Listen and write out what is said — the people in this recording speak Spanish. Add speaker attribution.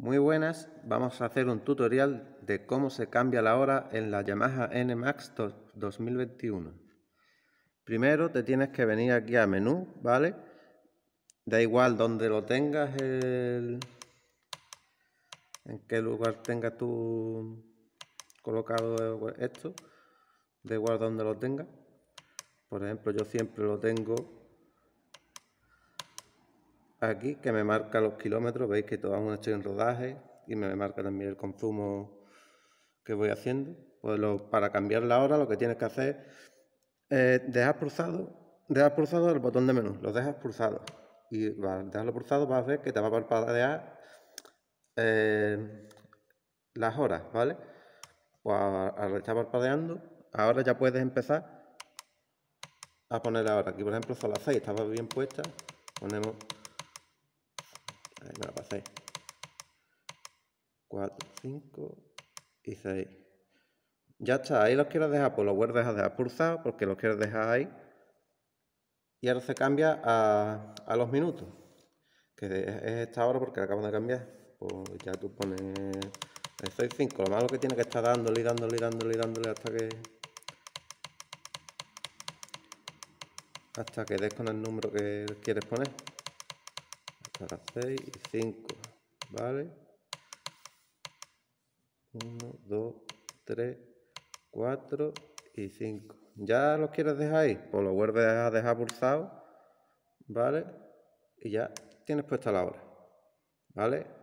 Speaker 1: Muy buenas, vamos a hacer un tutorial de cómo se cambia la hora en la Yamaha NMAX 2021. Primero te tienes que venir aquí a menú, ¿vale? Da igual donde lo tengas, el... en qué lugar tengas tú colocado esto, da igual donde lo tengas. Por ejemplo, yo siempre lo tengo aquí que me marca los kilómetros, veis que todo todavía estoy en rodaje y me marca también el consumo que voy haciendo. Pues para cambiar la hora lo que tienes que hacer es dejar pulsado, pulsado el botón de menú, lo dejas pulsado y al dejarlo pulsado vas a ver que te va a parpadear eh, las horas, ¿vale? Pues a parpadeando, ahora ya puedes empezar a poner la hora. Aquí por ejemplo son las 6, estaba bien puesta, ponemos ahí me la pasé 4, 5 y 6. Ya está, ahí los quiero dejar, pues los voy a dejar, pulsados porque los quiero dejar ahí. Y ahora se cambia a, a los minutos, que es esta hora porque acabo de cambiar. Pues ya tú pones el 6, 5. Lo malo que tiene que estar dándole y dándole y dándole y dándole hasta que... Hasta que des con el número que quieres poner para 6 y 5, ¿vale? 1, 2, 3, 4 y 5. ¿Ya lo quieres dejar ahí? Pues lo vuelves a dejar pulsado, ¿vale? Y ya tienes puesta la hora, ¿vale?